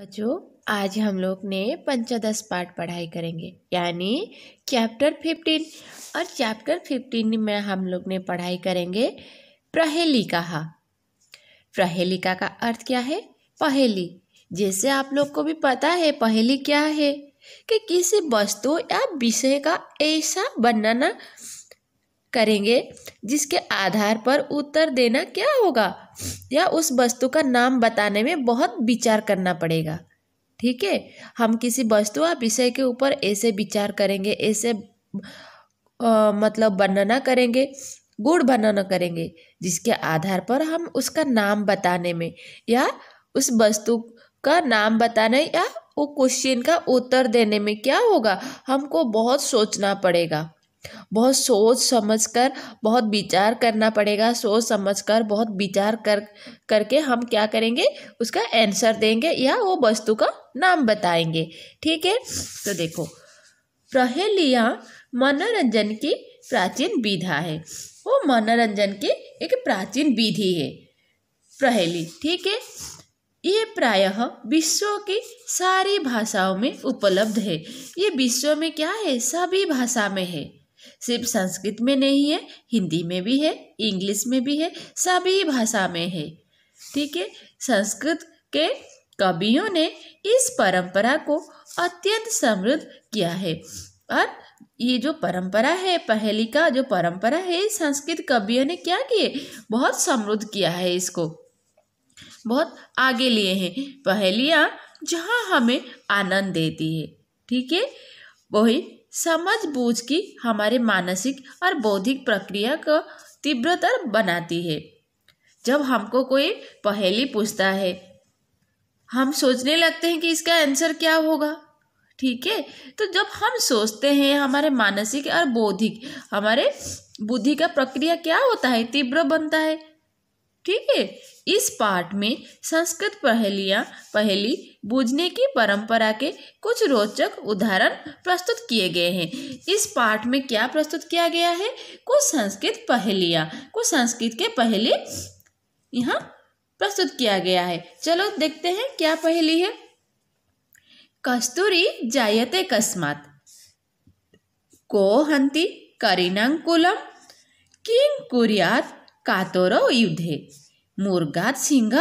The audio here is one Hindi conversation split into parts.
बच्चों आज हम लोग ने पंचदश पाठ पढ़ाई करेंगे यानी चैप्टर फिफ्टीन और चैप्टर फिफ्टीन में हम लोग ने पढ़ाई करेंगे कहा प्रहेली का अर्थ क्या है पहेली जैसे आप लोग को भी पता है पहेली क्या है कि किसी वस्तु या विषय का ऐसा बनाना करेंगे जिसके आधार पर उत्तर देना क्या होगा या उस वस्तु का नाम बताने में बहुत विचार करना पड़ेगा ठीक है हम किसी वस्तु या विषय के ऊपर ऐसे विचार करेंगे ऐसे आ, मतलब वर्णना करेंगे गुण वर्णना करेंगे जिसके आधार पर हम उसका नाम बताने में या उस वस्तु का नाम बताने या वो क्वेश्चन का उत्तर देने में क्या होगा हमको बहुत सोचना पड़ेगा बहुत सोच समझ कर बहुत विचार करना पड़ेगा सोच समझ कर बहुत विचार कर करके हम क्या करेंगे उसका आंसर देंगे या वो वस्तु का नाम बताएंगे ठीक है तो देखो प्रहेलियाँ मनोरंजन की प्राचीन विधा है वो मनोरंजन की एक प्राचीन विधि है प्रहेली ठीक है ये प्रायः विश्व की सारी भाषाओं में उपलब्ध है ये विश्व में क्या है सभी भाषा में है सिर्फ संस्कृत में नहीं है हिंदी में भी है इंग्लिश में भी है सभी भाषा में है ठीक है संस्कृत के कवियों ने इस परंपरा को अत्यंत समृद्ध किया है और ये जो परंपरा है पहली का जो परंपरा है संस्कृत कवियों ने क्या किए बहुत समृद्ध किया है इसको बहुत आगे लिए हैं पहेलियाँ जहाँ हमें आनंद देती है ठीक है वही समझ बूझ की हमारे मानसिक और बौद्धिक प्रक्रिया को तीव्रतर बनाती है जब हमको कोई पहेली पूछता है हम सोचने लगते हैं कि इसका आंसर क्या होगा ठीक है तो जब हम सोचते हैं हमारे मानसिक और बौद्धिक हमारे बुद्धि का प्रक्रिया क्या होता है तीव्र बनता है ठीक है इस पाठ में संस्कृत पहेलियाँ पहेली बुझने की परंपरा के कुछ रोचक उदाहरण प्रस्तुत किए गए हैं इस पाठ में क्या प्रस्तुत किया गया है कुछ संस्कृत पहेलियाँ कुछ संस्कृत के पहले यहाँ प्रस्तुत किया गया है चलो देखते हैं क्या पहली है कस्तूरी जायते कस्मात को हंती करीनाकुलम किंग कुरियात कातोर युद्धे मुर्गा सिंह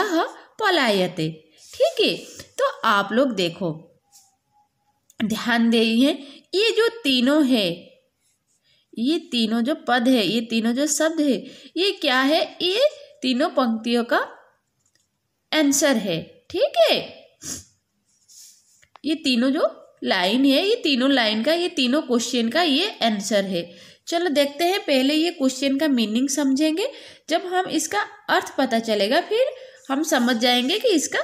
पलायते ठीक है तो आप लोग देखो ध्यान दे ये जो तीनों है ये तीनों जो पद है ये तीनों जो शब्द है ये क्या है ये तीनों पंक्तियों का आंसर है ठीक है ये तीनों जो लाइन है ये तीनों लाइन का ये तीनों क्वेश्चन का ये आंसर है चलो देखते हैं पहले ये क्वेश्चन का मीनिंग समझेंगे जब हम इसका अर्थ पता चलेगा फिर हम समझ जाएंगे कि इसका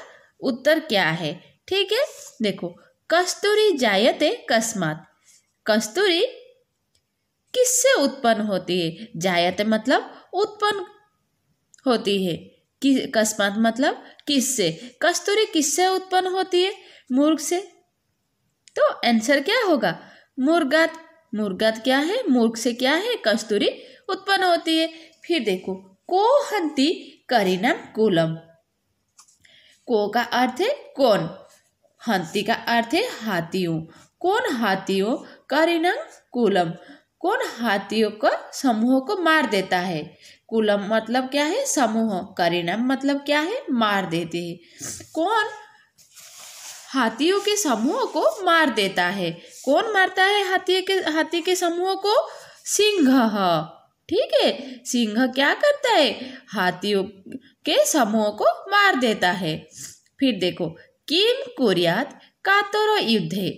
उत्तर क्या है ठीक है देखो कस्तूरी जायते कस्मात कस्तूरी किससे उत्पन्न होती है जायते मतलब उत्पन्न होती है कि कस्मात मतलब किससे कस्तूरी किससे उत्पन्न होती है मुर्ग से तो आंसर क्या होगा मुर्गात मुर्गत क्या है मूर्ख से क्या है कस्तूरी उत्पन्न होती है फिर देखो को हंती करीनम कुलम को का अर्थ है कौन हंती का अर्थ है हाथियों कौन हाथियों करीनम कुलम कौन हाथियों का समूह को मार देता है कुलम मतलब क्या है समूह करीनम मतलब क्या है मार देते हैं कौन हाथियों के समूह को मार देता है कौन मारता है हाथी के हाथी के समूह को सिंह ठीक है सिंह क्या करता है हाथियों के समूह को मार देता है फिर देखो किम कुरियात युद्ध है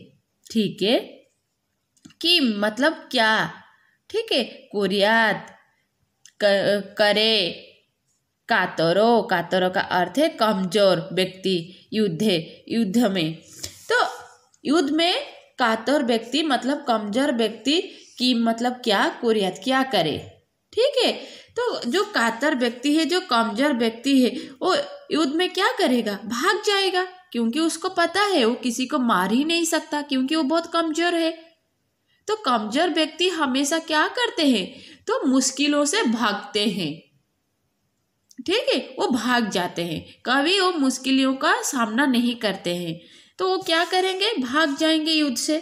ठीक है किम मतलब क्या ठीक है कुरियात करे कातरो कातोरो का अर्थ है कमजोर व्यक्ति युद्धे युद्ध में तो युद्ध में कातर व्यक्ति मतलब कमजोर व्यक्ति की मतलब क्या कुरियत क्या करे ठीक है तो जो कातर व्यक्ति है जो कमजोर व्यक्ति है वो युद्ध में क्या करेगा भाग जाएगा क्योंकि उसको पता है वो किसी को मार ही नहीं सकता क्योंकि वो बहुत कमजोर है तो कमजोर व्यक्ति हमेशा क्या करते हैं तो मुश्किलों से भागते हैं ठीक है वो भाग जाते हैं कभी वो मुश्किलों का सामना नहीं करते हैं तो वो क्या करेंगे भाग जाएंगे युद्ध से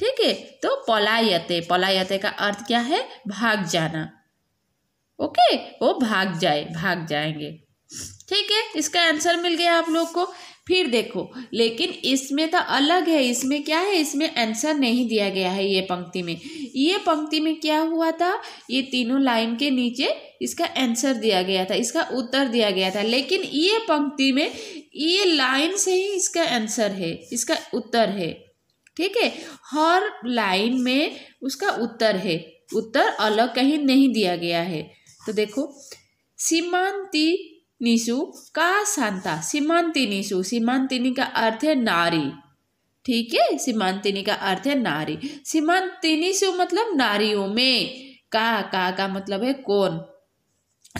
ठीक है तो पलायते पलायते का अर्थ क्या है भाग जाना ओके वो भाग जाए भाग जाएंगे ठीक है इसका आंसर मिल गया आप लोग को फिर देखो लेकिन इसमें तो अलग है इसमें क्या है इसमें आंसर नहीं दिया गया है ये पंक्ति में ये पंक्ति में क्या हुआ था ये तीनों लाइन के नीचे इसका आंसर दिया गया था इसका उत्तर दिया गया था लेकिन ये पंक्ति में ये लाइन से ही इसका आंसर है इसका उत्तर है ठीक है हर लाइन में उसका उत्तर है उत्तर अलग कहीं नहीं दिया गया है तो देखो सीमांती निशु का संता सु सीमांतिनी का अर्थ है नारी ठीक है सीमांतिनी का अर्थ है नारी सु मतलब नारियों में का का का मतलब है कौन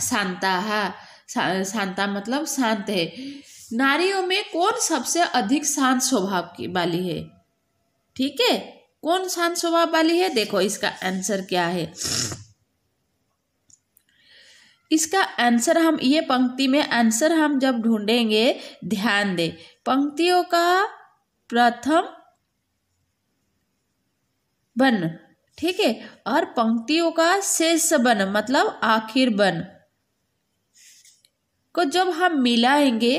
शांता है हाँ। शांता मतलब शांत है नारियों में कौन सबसे अधिक शांत स्वभाव की वाली है ठीक है कौन शांत स्वभाव वाली है देखो इसका आंसर क्या है इसका आंसर हम ये पंक्ति में आंसर हम जब ढूंढेंगे ध्यान दे पंक्तियों का प्रथम बन ठीक है और पंक्तियों का शेष बन मतलब आखिर बन को जब हम मिलाएंगे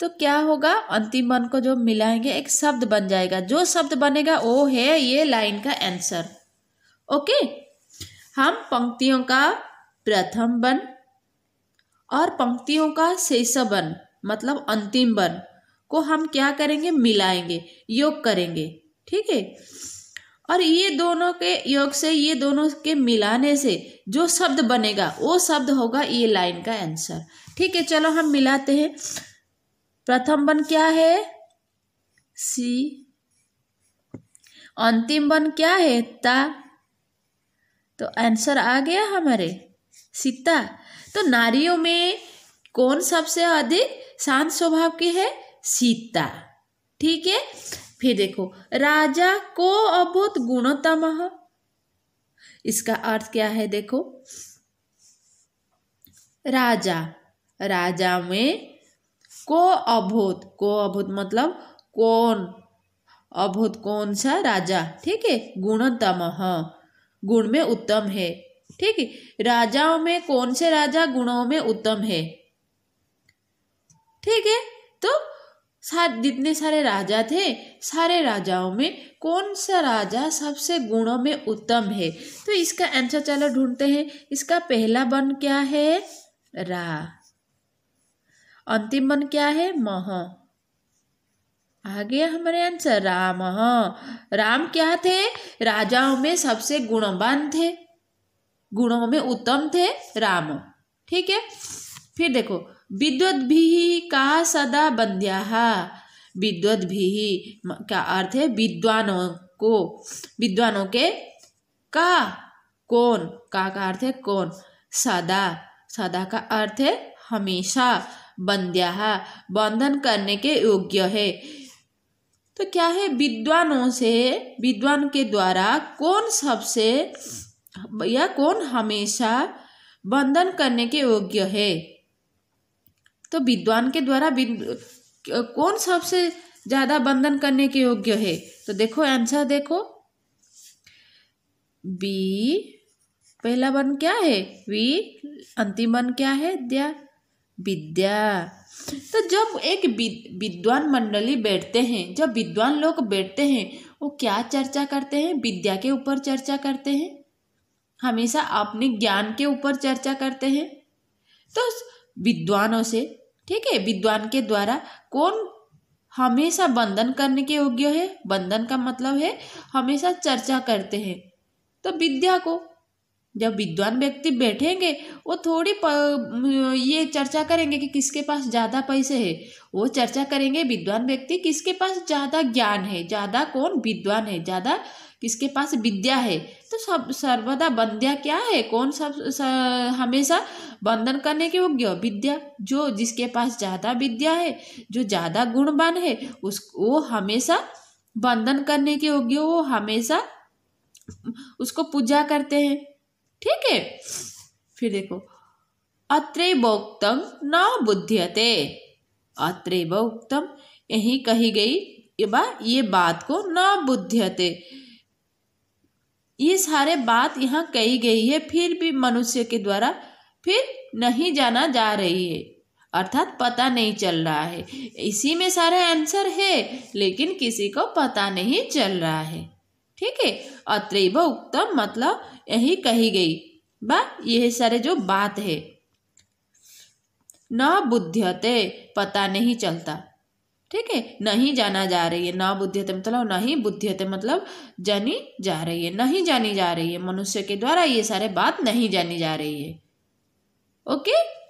तो क्या होगा अंतिम बन को जब मिलाएंगे एक शब्द बन जाएगा जो शब्द बनेगा वो है ये लाइन का आंसर ओके हम पंक्तियों का प्रथम बन और पंक्तियों का शेष बन मतलब अंतिम बन को हम क्या करेंगे मिलाएंगे योग करेंगे ठीक है और ये दोनों के योग से ये दोनों के मिलाने से जो शब्द बनेगा वो शब्द होगा ये लाइन का आंसर ठीक है चलो हम मिलाते हैं प्रथम बन क्या है सी अंतिम बन क्या है ता तो आंसर आ गया हमारे सीता तो नारियों में कौन सबसे अधिक शांत स्वभाव की है सीता ठीक है फिर देखो राजा को अभूत गुणतम इसका अर्थ क्या है देखो राजा राजा में को अभूत को अभूत मतलब कौन अभूत कौन सा राजा ठीक है गुणतम गुण में उत्तम है ठीक है राजाओं में कौन से राजा गुणों में उत्तम है ठीक है तो साथ जितने सारे राजा थे सारे राजाओं में कौन सा राजा सबसे गुणों में उत्तम है तो इसका आंसर चलो ढूंढते हैं इसका पहला बन क्या है रा अंतिम बन क्या है मह आ गया हमारे आंसर राम राम क्या थे राजाओं में सबसे गुणवान थे गुणों में उत्तम थे राम ठीक है फिर देखो विद्वत भी का सदा बंध्या विद्वत भी क्या अर्थ है विद्वानों को विद्वानों के का कौन का का अर्थ है कौन सदा सदा का अर्थ है हमेशा बंध्या बंधन करने के योग्य है तो क्या है विद्वानों से विद्वान के द्वारा कौन सबसे यह कौन हमेशा बंधन करने के योग्य है तो विद्वान के द्वारा कौन सबसे ज़्यादा बंधन करने के योग्य है तो देखो आंसर देखो बी पहला वन क्या है वी अंतिम वन क्या है द्या विद्या तो जब एक विद्वान मंडली बैठते हैं जब विद्वान लोग बैठते हैं वो क्या चर्चा करते हैं विद्या के ऊपर चर्चा करते हैं हमेशा अपने ज्ञान के ऊपर चर्चा करते हैं तो विद्वानों से ठीक है विद्वान के द्वारा कौन हमेशा बंधन करने के योग्य है बंधन का मतलब है हमेशा चर्चा करते हैं तो विद्या को जब विद्वान व्यक्ति बैठेंगे वो थोड़ी प, ये चर्चा करेंगे कि किसके पास ज़्यादा पैसे है वो चर्चा करेंगे विद्वान व्यक्ति किसके पास ज़्यादा ज्ञान है ज़्यादा कौन विद्वान है ज़्यादा किसके पास विद्या है तो सब सर्वदा बंद्या क्या है कौन सब हमेशा बंधन करने के योग्य विद्या जो जिसके पास ज़्यादा विद्या है जो ज़्यादा गुणवान है उस वो हमेशा बंधन करने के योग्य वो हमेशा उसको पूजा करते हैं ठीक है फिर देखो अत्रोक्तम न बुद्धियते अत्रोक्तम यही कही गई ये बात को न बुद्धियते ये सारे बात यहाँ कही गई है फिर भी मनुष्य के द्वारा फिर नहीं जाना जा रही है अर्थात पता नहीं चल रहा है इसी में सारे आंसर है लेकिन किसी को पता नहीं चल रहा है ठीक है अत्रैव उत्तम मतलब यही कही गई बा यह सारे जो बात है न बुद्धते पता नहीं चलता ठीक है नहीं जाना जा रही है ना बुद्धियते मतलब नहीं बुद्धियते मतलब जानी जा रही है नहीं जानी जा रही है मनुष्य के द्वारा ये सारे बात नहीं जानी जा रही है ओके